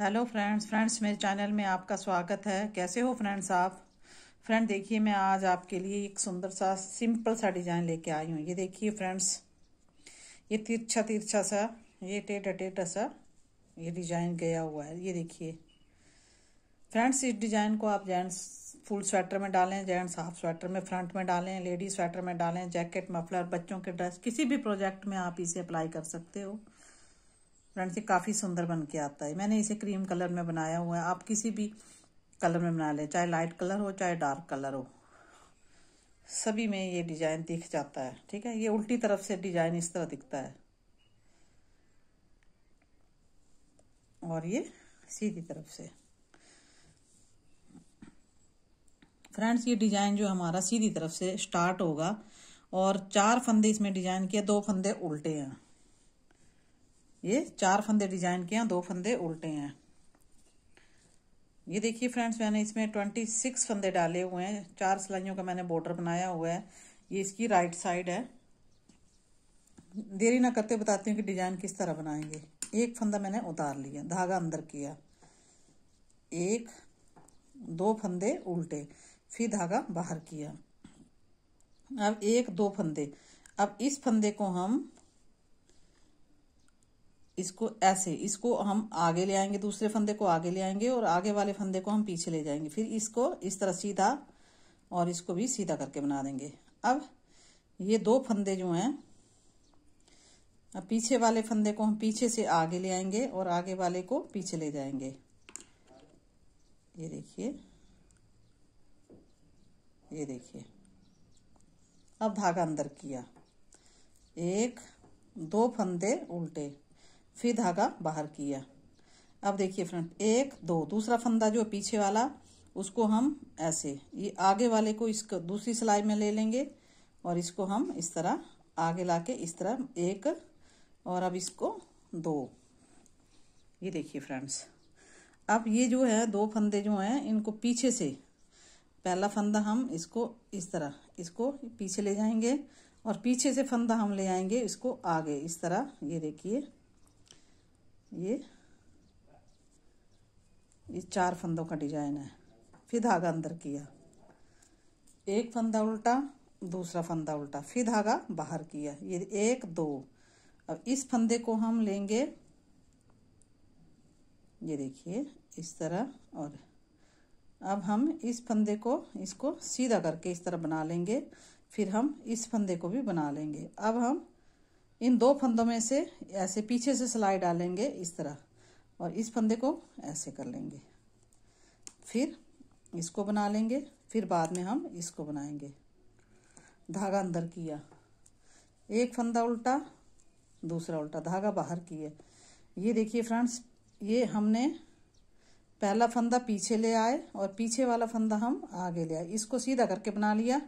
hello friends friends मेरे channel में आपका स्वागत है कैसे हो फ्रेंड्स आप फ्रेंड देखिए मैं आज आपके लिए एक सुंदर सा सिंपल सा डिज़ाइन लेके आई हूँ ये देखिए फ्रेंड्स ये तिरछा तिरछा सा ये टेढ़ा टेढ़ा सा ये डिज़ाइन गया हुआ है ये देखिए फ्रेंड्स इस डिज़ाइन को आप जेंट्स फुल स्वेटर में डालें जेंट्स हाफ स्वेटर में फ्रंट में डालें लेडीज स्वेटर में डालें जैकेट मफलर बच्चों के ड्रेस किसी भी प्रोजेक्ट में आप इसे अप्लाई कर सकते हो फ्रेंड्स ये काफ़ी सुंदर बन के आता है मैंने इसे क्रीम कलर में बनाया हुआ है आप किसी भी कलर में बना लें चाहे लाइट कलर हो चाहे डार्क कलर हो सभी में ये डिजाइन दिख जाता है ठीक है ये उल्टी तरफ से डिजाइन इस तरह दिखता है और ये सीधी तरफ से फ्रेंड्स ये डिजाइन जो हमारा सीधी तरफ से स्टार्ट होगा और चार फंदे इसमें डिजाइन किया दो फंदे उल्टे हैं ये चार फंदे डिजाइन किए हैं दो फंदे उल्टे हैं ये देखिए फ्रेंड्स मैंने इसमें ट्वेंटी सिक्स फंदे डाले हुए हैं चार सिलाइयों का मैंने बॉर्डर बनाया हुआ है ये इसकी राइट साइड है देरी ना करते बताती हूँ कि डिजाइन किस तरह बनाएंगे एक फंदा मैंने उतार लिया धागा अंदर किया एक दो फंदे उल्टे फिर धागा बाहर किया अब एक दो फंदे अब इस फंदे को हम इसको ऐसे इसको हम आगे ले आएंगे दूसरे फंदे को आगे ले आएंगे और आगे वाले फंदे को हम पीछे ले जाएंगे फिर इसको इस तरह सीधा और इसको भी सीधा करके बना देंगे अब ये दो फंदे जो हैं अब पीछे वाले फंदे को हम पीछे से आगे ले आएंगे और आगे वाले को पीछे ले जाएंगे ये देखिए ये देखिए अब धागा अंदर किया एक दो फंदे उल्टे फिर धागा बाहर किया अब देखिए फ्रंट एक दो दूसरा फंदा जो पीछे वाला उसको हम ऐसे ये आगे वाले को इसको दूसरी सिलाई में ले लेंगे और इसको हम इस तरह आगे लाके इस तरह एक और अब इसको दो ये देखिए फ्रेंड्स अब ये जो है दो फंदे जो हैं इनको पीछे से पहला फंदा हम इसको इस तरह इसको पीछे ले जाएंगे और पीछे से फंदा हम ले आएंगे इसको आगे इस तरह ये देखिए ये ये चार फंदों का डिजाइन है फिर धागा अंदर किया एक फंदा उल्टा दूसरा फंदा उल्टा फिर धागा बाहर किया ये एक दो अब इस फंदे को हम लेंगे ये देखिए इस तरह और अब हम इस फंदे को इसको सीधा करके इस तरह बना लेंगे फिर हम इस फंदे को भी बना लेंगे अब हम इन दो फंदों में से ऐसे पीछे से सिलाई डालेंगे इस तरह और इस फंदे को ऐसे कर लेंगे फिर इसको बना लेंगे फिर बाद में हम इसको बनाएंगे धागा अंदर किया एक फंदा उल्टा दूसरा उल्टा धागा बाहर किया ये देखिए फ्रेंड्स ये हमने पहला फंदा पीछे ले आए और पीछे वाला फंदा हम आगे ले आए इसको सीधा करके बना लिया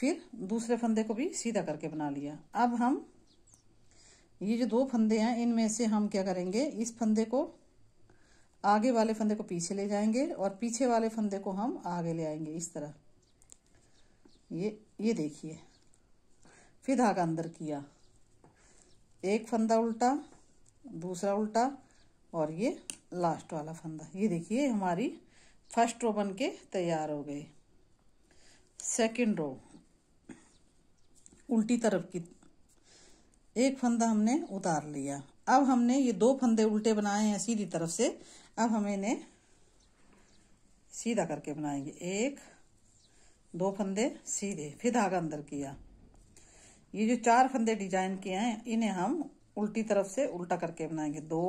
फिर दूसरे फंदे को भी सीधा करके बना लिया अब हम ये जो दो फंदे हैं इनमें से हम क्या करेंगे इस फंदे को आगे वाले फंदे को पीछे ले जाएंगे और पीछे वाले फंदे को हम आगे ले आएंगे इस तरह ये ये देखिए फिर धागा अंदर किया एक फंदा उल्टा दूसरा उल्टा और ये लास्ट वाला फंदा ये देखिए हमारी फर्स्ट रो बन के तैयार हो गए सेकंड रो उल्टी तरफ की एक फंदा हमने उतार लिया अब हमने ये दो फंदे उल्टे बनाए हैं सीधी तरफ से अब हम इन्हें सीधा करके बनाएंगे एक दो फंदे सीधे फिर धागा अंदर किया ये जो चार फंदे डिजाइन किए हैं इन्हें हम उल्टी तरफ से उल्टा करके बनाएंगे दो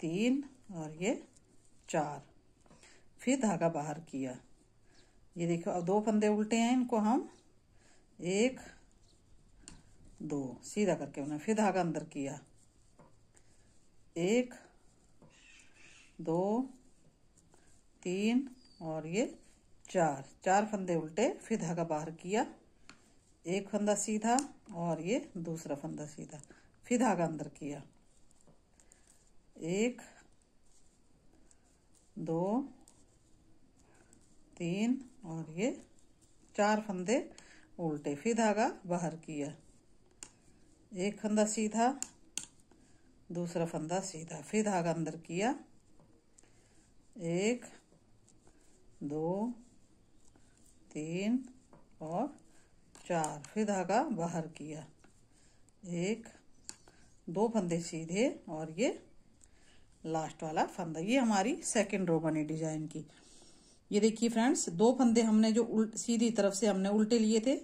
तीन और ये चार फिर धागा बाहर किया ये देखो अब दो फंदे उल्टे हैं इनको हम एक दो सीधा करके बनाया फिर धागा अंदर किया एक दो तीन और ये चार चार फंदे उल्टे फिर धागा बाहर किया एक फंदा सीधा और ये दूसरा फंदा सीधा फिर धागा अंदर किया एक दो तीन और ये चार फंदे उल्टे फिर धागा बाहर किया एक फंदा सीधा दूसरा फंदा सीधा फिर धागा अंदर किया एक दो तीन और चार फिर धागा बाहर किया एक दो फंदे सीधे और ये लास्ट वाला फंदा ये हमारी सेकंड रो बनी डिजाइन की ये देखिए फ्रेंड्स दो फंदे हमने जो उल्ट सीधी तरफ से हमने उल्टे लिए थे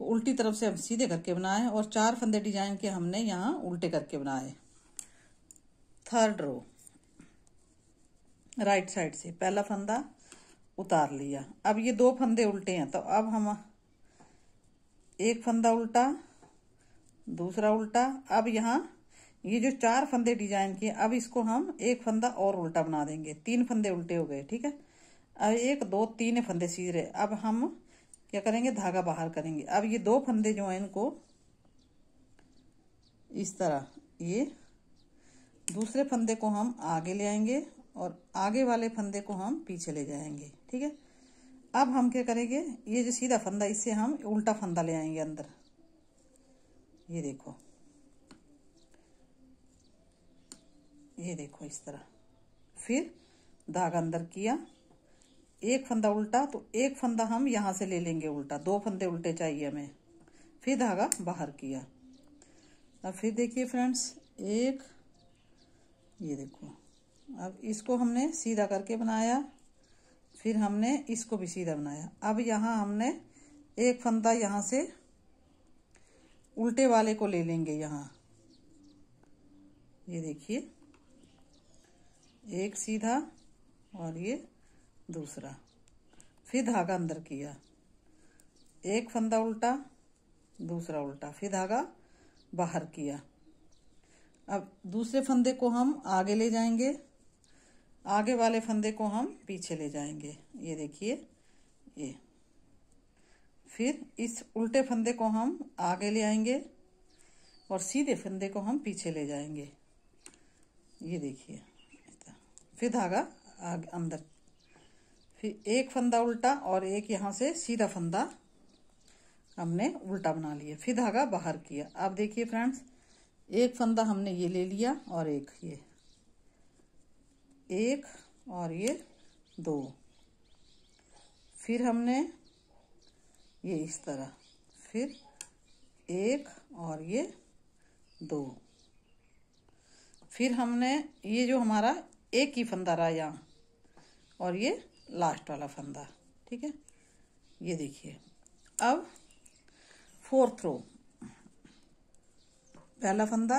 उल्टी तरफ से हम सीधे करके बनाए और चार फंदे डिजाइन के हमने यहाँ उल्टे करके बनाए थर्ड रो राइट साइड से पहला फंदा उतार लिया अब ये दो फंदे उल्टे हैं तो अब हम एक फंदा उल्टा दूसरा उल्टा अब यहाँ ये जो चार फंदे डिजाइन किए अब इसको हम एक फंदा और उल्टा बना देंगे तीन फंदे उल्टे हो गए ठीक है अब एक दो तीन फंदे सीधे अब हम क्या करेंगे धागा बाहर करेंगे अब ये दो फंदे जो हैं इनको इस तरह ये दूसरे फंदे को हम आगे ले आएंगे और आगे वाले फंदे को हम पीछे ले जाएंगे ठीक है अब हम क्या करेंगे ये जो सीधा फंदा इससे हम उल्टा फंदा ले आएंगे अंदर ये देखो ये देखो इस तरह फिर धागा अंदर किया एक फंदा उल्टा तो एक फंदा हम यहाँ से ले लेंगे उल्टा दो फंदे उल्टे चाहिए हमें फिर धागा बाहर किया अब फिर देखिए फ्रेंड्स एक ये देखो अब इसको हमने सीधा करके बनाया फिर हमने इसको भी सीधा बनाया अब यहाँ हमने एक फंदा यहाँ से उल्टे वाले को ले लेंगे यहाँ ये देखिए एक सीधा और ये दूसरा फिर धागा अंदर किया एक फंदा उल्टा दूसरा उल्टा फिर धागा बाहर किया अब दूसरे फंदे को हम आगे ले जाएंगे आगे वाले फंदे को हम पीछे ले जाएंगे ये देखिए ये फिर इस उल्टे फंदे को हम आगे ले आएंगे और सीधे फंदे को हम पीछे ले जाएंगे ये देखिए फिर धागा आगे अंदर फिर एक फंदा उल्टा और एक यहाँ से सीधा फंदा हमने उल्टा बना लिया फिर धागा बाहर किया अब देखिए फ्रेंड्स एक फंदा हमने ये ले लिया और एक ये एक और ये दो फिर हमने ये इस तरह फिर एक और ये दो फिर हमने ये जो हमारा एक ही फंदा रहा यहाँ और ये लास्ट वाला फंदा ठीक है ये देखिए अब फोर्थ रो पहला फंदा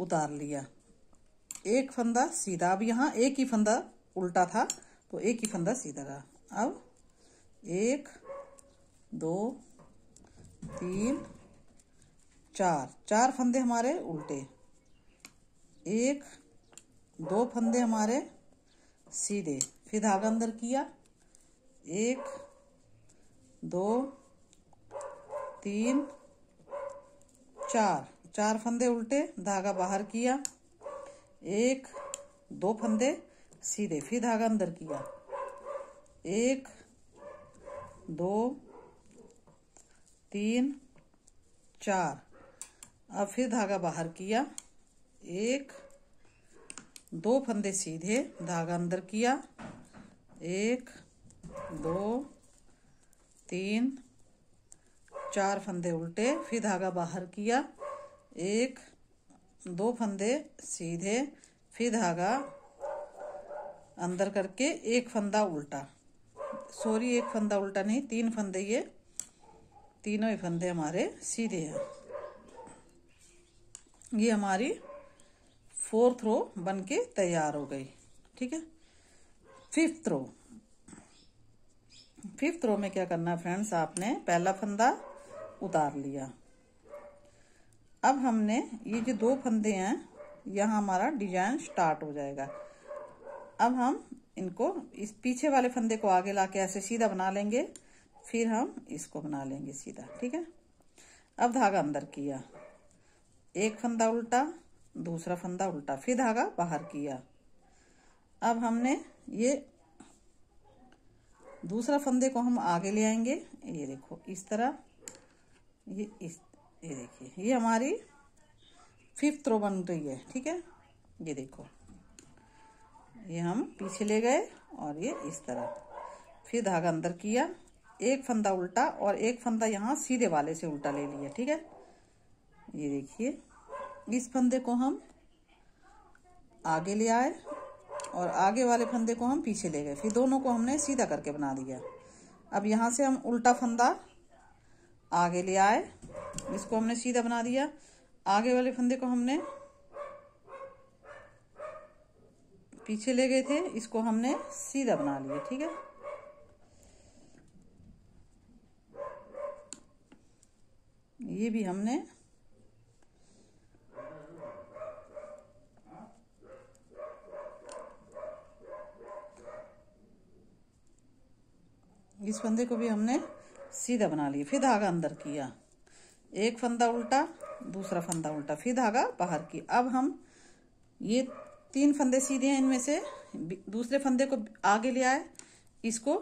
उतार लिया एक फंदा सीधा अब यहाँ एक ही फंदा उल्टा था तो एक ही फंदा सीधा रहा अब एक दो तीन चार चार फंदे हमारे उल्टे एक दो फंदे हमारे सीधे फिर धागा अंदर किया एक दो तीन चार चार फंदे उल्टे धागा बाहर किया एक दो फंदे सीधे फिर धागा अंदर किया एक दो तीन चार अब फिर धागा बाहर किया एक दो फंदे सीधे धागा अंदर किया एक दो तीन चार फंदे उल्टे फिर धागा बाहर किया एक दो फंदे सीधे फिर धागा अंदर करके एक फंदा उल्टा सॉरी एक फंदा उल्टा नहीं तीन फंदे ये तीनों ही फंदे हमारे सीधे हैं ये हमारी फोर्थ रो बन के तैयार हो गई ठीक है फिफ्थ रो फिफ्थ रो में क्या करना फ्रेंड्स आपने पहला फंदा उतार लिया अब हमने ये जो दो फंदे हैं यहाँ हमारा डिजाइन स्टार्ट हो जाएगा अब हम इनको इस पीछे वाले फंदे को आगे लाके ऐसे सीधा बना लेंगे फिर हम इसको बना लेंगे सीधा ठीक है अब धागा अंदर किया एक फंदा उल्टा दूसरा फंदा उल्टा फिर धागा बाहर किया अब हमने ये दूसरा फंदे को हम आगे ले आएंगे ये देखो इस तरह ये इस ये देखिए ये हमारी फिफ्थ रो बन रही है ठीक है ये देखो ये हम पीछे ले गए और ये इस तरह फिर धागा अंदर किया एक फंदा उल्टा और एक फंदा यहाँ सीधे वाले से उल्टा ले लिया ठीक है ये देखिए इस फंदे को हम आगे ले आए और आगे वाले फंदे को हम पीछे ले गए फिर दोनों को हमने सीधा करके बना दिया अब यहाँ से हम उल्टा फंदा आगे ले आए इसको हमने सीधा बना दिया आगे वाले फंदे को हमने पीछे ले गए थे इसको हमने सीधा बना लिया ठीक है ये भी हमने इस फंदे को भी हमने सीधा बना लिया फिर धागा अंदर किया एक फंदा उल्टा दूसरा फंदा उल्टा फिर धागा बाहर किया अब हम ये तीन फंदे सीधे हैं इनमें से दूसरे फंदे को आगे ले आए इसको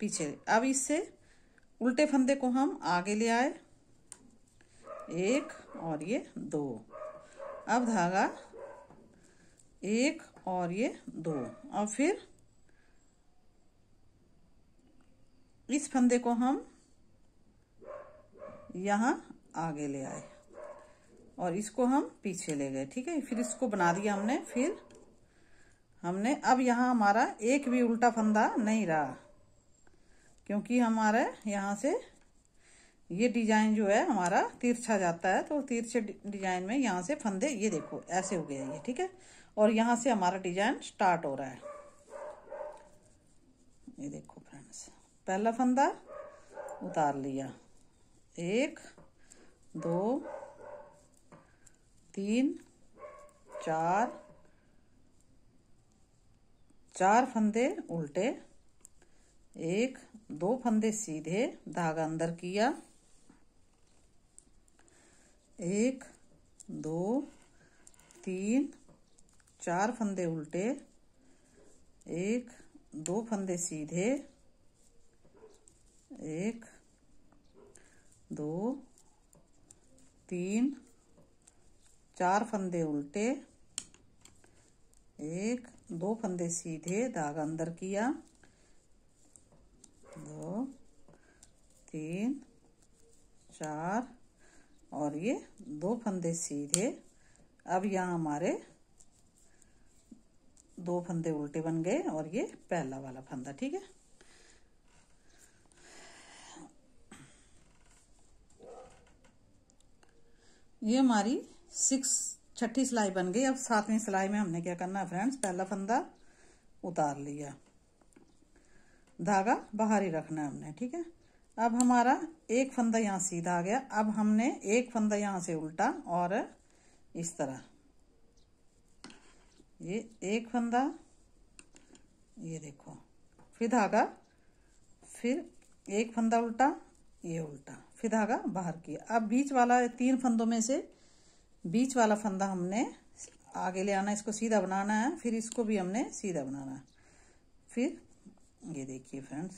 पीछे अब इससे उल्टे फंदे को हम आगे ले आए एक और ये दो अब धागा एक और ये दो और फिर इस फंदे को हम यहाँ आगे ले आए और इसको हम पीछे ले गए ठीक है फिर इसको बना दिया हमने फिर हमने अब यहाँ हमारा एक भी उल्टा फंदा नहीं रहा क्योंकि हमारे यहाँ से ये डिजाइन जो है हमारा तिरछा जाता है तो तिरछे डिजाइन में यहाँ से फंदे ये देखो ऐसे हो गया ये ठीक है और यहाँ से हमारा डिजाइन स्टार्ट हो रहा है ये देखो पहला फंदा उतार लिया एक दो तीन चार चार फंदे उल्टे एक दो फंदे सीधे धागा अंदर किया एक दो तीन चार फंदे उल्टे एक दो फंदे सीधे एक दो तीन चार फंदे उल्टे एक दो फंदे सीधे धागा अंदर किया दो तीन चार और ये दो फंदे सीधे अब यहाँ हमारे दो फंदे उल्टे बन गए और ये पहला वाला फंदा ठीक है ये हमारी सिक्स छठी सिलाई बन गई अब सातवीं सिलाई में हमने क्या करना है फ्रेंड्स पहला फंदा उतार लिया धागा बाहर ही रखना है हमने ठीक है अब हमारा एक फंदा यहाँ सीधा आ गया अब हमने एक फंदा यहाँ से उल्टा और इस तरह ये एक फंदा ये देखो फिर धागा फिर एक फंदा उल्टा ये उल्टा फिर धागा बाहर किया अब बीच वाला तीन फंदों में से बीच वाला फंदा हमने आगे ले आना इसको सीधा बनाना है फिर इसको भी हमने सीधा बनाना है फिर ये देखिए फ्रेंड्स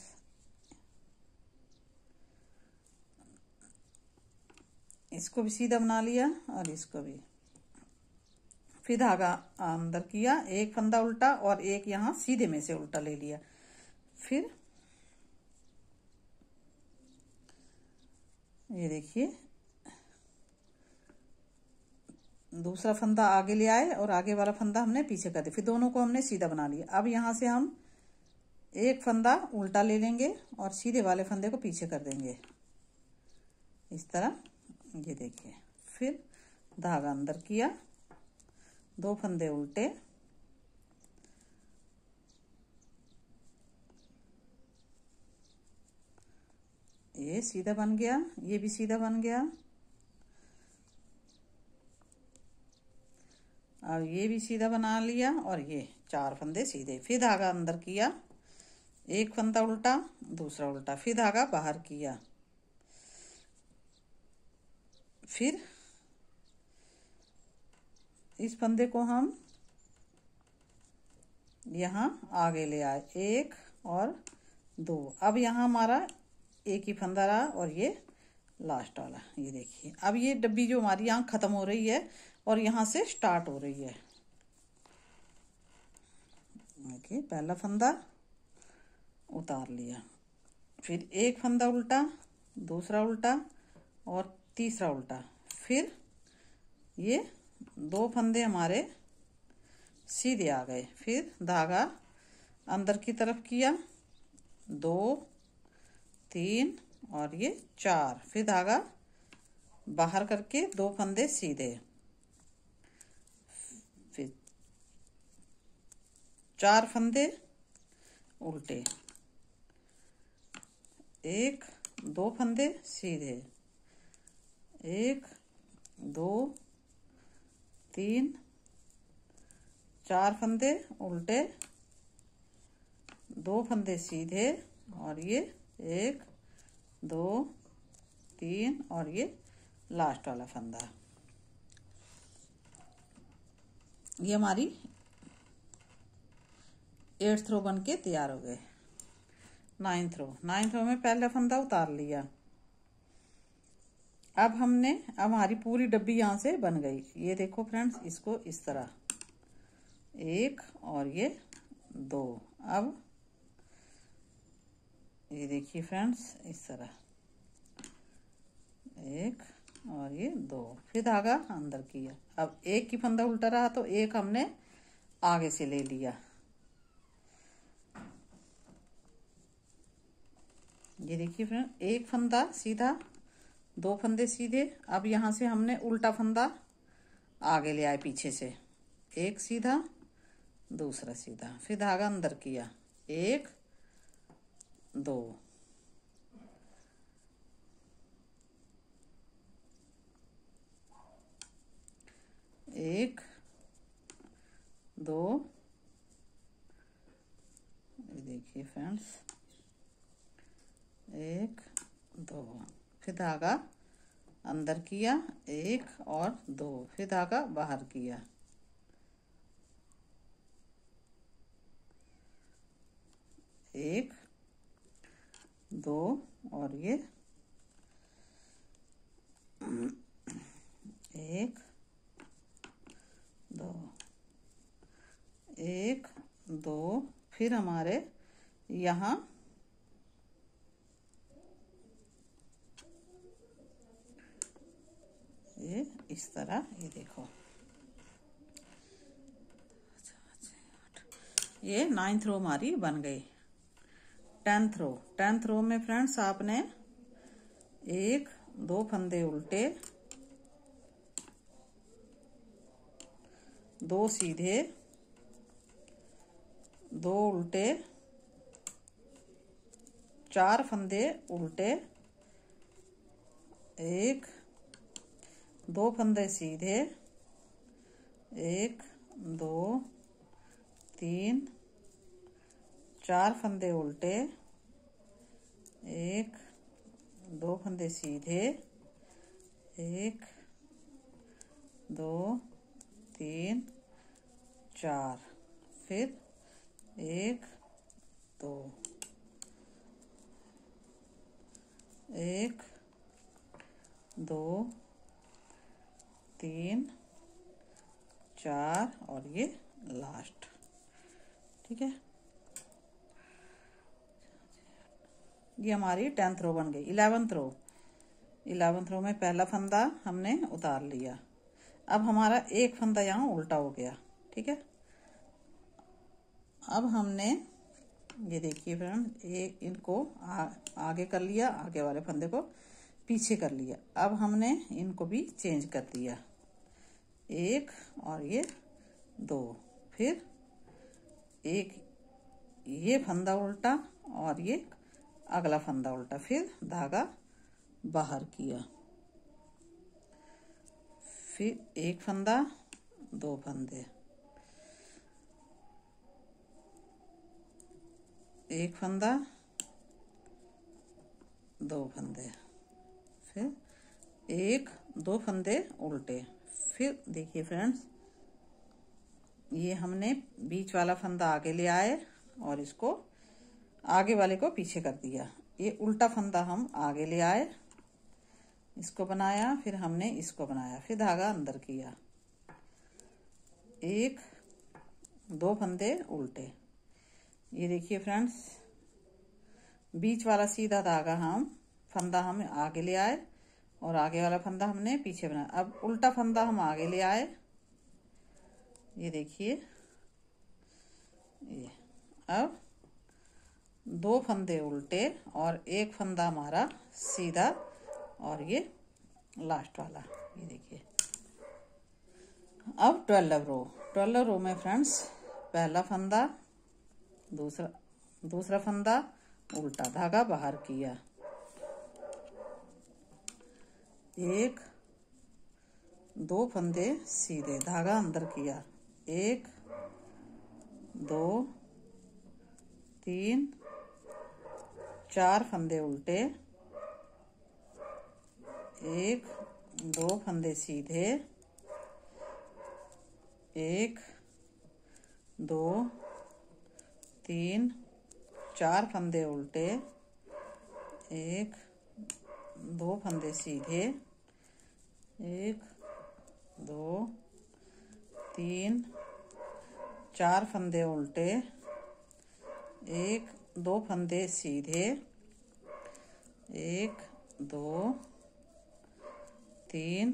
इसको भी सीधा बना लिया और इसको भी फिर धागा अंदर किया एक फंदा उल्टा और एक यहाँ सीधे में से उल्टा ले लिया फिर ये देखिए दूसरा फंदा आगे ले आए और आगे वाला फंदा हमने पीछे कर दिया फिर दोनों को हमने सीधा बना लिया अब यहाँ से हम एक फंदा उल्टा ले लेंगे और सीधे वाले फंदे को पीछे कर देंगे इस तरह ये देखिए फिर धागा अंदर किया दो फंदे उल्टे ये सीधा बन गया ये भी सीधा बन गया और ये भी सीधा बना लिया और ये चार फंदे सीधे फिर धागा अंदर किया एक फंदा उल्टा दूसरा उल्टा फिर धागा बाहर किया फिर इस फंदे को हम यहाँ आगे ले आए एक और दो अब यहाँ हमारा एक ही फंदा रहा और ये लास्ट वाला ये देखिए अब ये डब्बी जो हमारी यहाँ ख़त्म हो रही है और यहाँ से स्टार्ट हो रही है देखिए पहला फंदा उतार लिया फिर एक फंदा उल्टा दूसरा उल्टा और तीसरा उल्टा फिर ये दो फंदे हमारे सीधे आ गए फिर धागा अंदर की तरफ किया दो तीन और ये चार फिर धागा बाहर करके दो फंदे सीधे फिर चार फंदे उल्टे एक दो फंदे सीधे एक दो तीन चार फंदे उल्टे दो फंदे सीधे और ये एक दो तीन और ये लास्ट वाला फंदा ये हमारी एट्थ रो बन के तैयार हो गए नाइन्थ रो नाइन्थ रो में पहला फंदा उतार लिया अब हमने अब हमारी पूरी डब्बी यहाँ से बन गई ये देखो फ्रेंड्स इसको इस तरह एक और ये दो अब ये देखिए फ्रेंड्स इस तरह एक और ये दो फिर धागा अंदर किया अब एक की फंदा उल्टा रहा तो एक हमने आगे से ले लिया ये देखिए फ्रेंड एक फंदा सीधा दो फंदे सीधे अब यहां से हमने उल्टा फंदा आगे ले आए पीछे से एक सीधा दूसरा सीधा फिर धागा अंदर किया एक दो एक दो देखिए फ्रेंड्स एक दो फिर धागा अंदर किया एक और दो फिर धागा बाहर किया एक दो और ये एक दो एक दो फिर हमारे यहाँ ये इस तरह ये देखो ये नाइन्थ रो हमारी बन गई टेंथ रो टेंथ रो में फ्रेंड्स आपने एक दो फंदे उल्टे दो सीधे दो उल्टे चार फंदे उल्टे एक दो फंदे सीधे एक दो तीन चार फंदे उल्टे एक दो फंदे सीधे एक दो तीन चार फिर एक दो एक दो तीन चार और ये लास्ट ठीक है ये हमारी टेंथ रो बन गई इलेवंथ रो इलेवंथ रो में पहला फंदा हमने उतार लिया अब हमारा एक फंदा यहाँ उल्टा हो गया ठीक है अब हमने ये देखिए फ्रेंड एक इनको आ, आगे कर लिया आगे वाले फंदे को पीछे कर लिया अब हमने इनको भी चेंज कर दिया एक और ये दो फिर एक ये फंदा उल्टा और ये अगला फंदा उल्टा फिर धागा बाहर किया फिर एक फंदा दो फंदे एक फंदा दो फंदे फिर एक दो फंदे उल्टे फिर देखिए फ्रेंड्स ये हमने बीच वाला फंदा आगे ले आए और इसको आगे वाले को पीछे कर दिया ये उल्टा फंदा हम आगे ले आए इसको बनाया फिर हमने इसको बनाया फिर धागा अंदर किया एक दो फंदे उल्टे ये देखिए फ्रेंड्स बीच वाला सीधा धागा हम फंदा हम आगे ले आए और आगे वाला फंदा हमने पीछे बनाया अब उल्टा फंदा हम आगे ले आए ये देखिए ये अब दो फंदे उल्टे और एक फंदा हमारा सीधा और ये लास्ट वाला ये देखिए अब ट्वेल्व रो ट्वेल्व रो में फ्रेंड्स पहला फंदा दूसरा दूसरा फंदा उल्टा धागा बाहर किया एक दो फंदे सीधे धागा अंदर किया एक दो तीन चार फंदे उल्टे एक दो फंदे सीधे एक दो तीन चार फंदे उल्टे एक दो फंदे सीधे एक दो तीन चार फंदे उल्टे एक दो फंदे सीधे एक दो तीन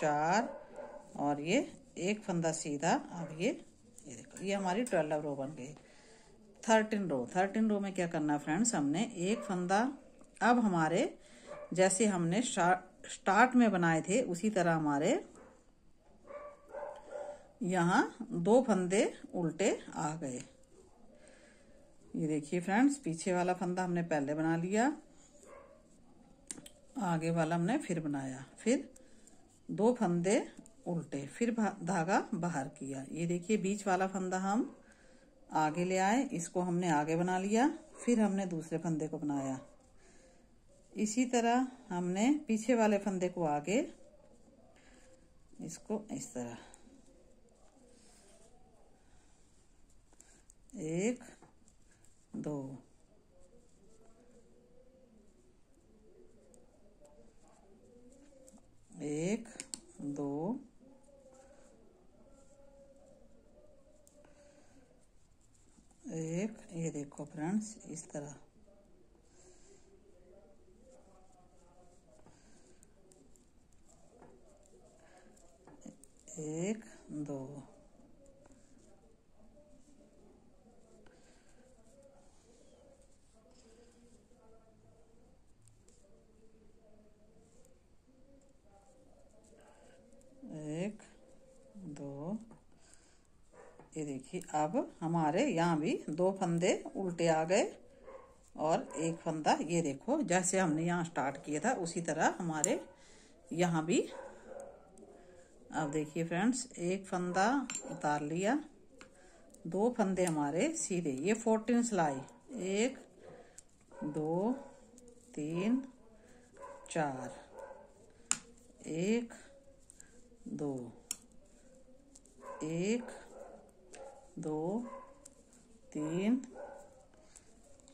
चार और ये एक फंदा सीधा अब ये ये देखो ये हमारी ट्वेल्व रो बन गई थर्टीन रो थर्टीन रो में क्या करना है फ्रेंड्स हमने एक फंदा अब हमारे जैसे हमने स्टार्ट में बनाए थे उसी तरह हमारे यहाँ दो फंदे उल्टे आ गए ये देखिए फ्रेंड्स पीछे वाला फंदा हमने पहले बना लिया आगे वाला हमने फिर बनाया फिर दो फंदे उल्टे फिर धागा बाहर किया ये देखिए बीच वाला फंदा हम आगे ले आए इसको हमने आगे बना लिया फिर हमने दूसरे फंदे को बनाया इसी तरह हमने पीछे वाले फंदे को आगे इसको इस तरह एक दो एक दो एक ये देखो फ्रेंड्स इस तरह एक दो देखिए अब हमारे यहाँ भी दो फंदे उल्टे आ गए और एक फंदा ये देखो जैसे हमने यहाँ स्टार्ट किया था उसी तरह हमारे यहाँ भी अब देखिए फ्रेंड्स एक फंदा उतार लिया दो फंदे हमारे सीधे ये फोर्टीन सिलाई एक दो तीन चार एक दो एक दो तीन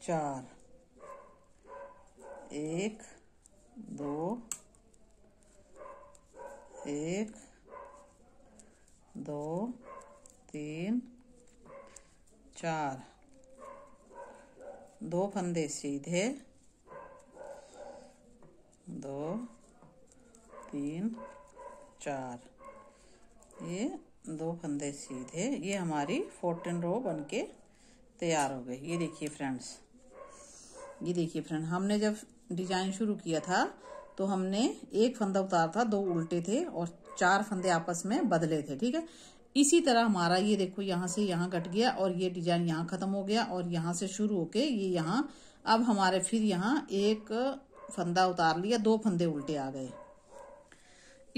चार एक दो एक दो तीन चार दो फंदे सीधे दो तीन चार ये दो फंदे सीधे ये हमारी फोर्टीन रो बन के तैयार हो गई ये देखिए फ्रेंड्स ये देखिए फ्रेंड हमने जब डिजाइन शुरू किया था तो हमने एक फंदा उतारा था दो उल्टे थे और चार फंदे आपस में बदले थे ठीक है इसी तरह हमारा ये देखो यहाँ से यहाँ कट गया और ये डिजाइन यहाँ खत्म हो गया और यहाँ से शुरू होके ये यहाँ अब हमारे फिर यहाँ एक फंदा उतार लिया दो फंदे उल्टे आ गए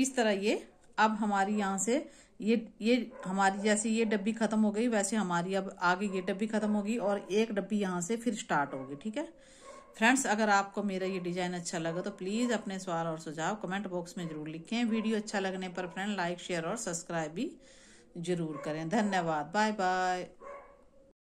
इस तरह ये अब हमारी यहाँ से ये ये हमारी जैसे ये डब्बी खत्म हो गई वैसे हमारी अब आगे ये डब्बी खत्म होगी और एक डब्बी यहाँ से फिर स्टार्ट होगी ठीक है फ्रेंड्स अगर आपको मेरा ये डिजाइन अच्छा लगा तो प्लीज़ अपने सवाल और सुझाव कमेंट बॉक्स में जरूर लिखें वीडियो अच्छा लगने पर फ्रेंड लाइक शेयर और सब्सक्राइब भी जरूर करें धन्यवाद बाय बाय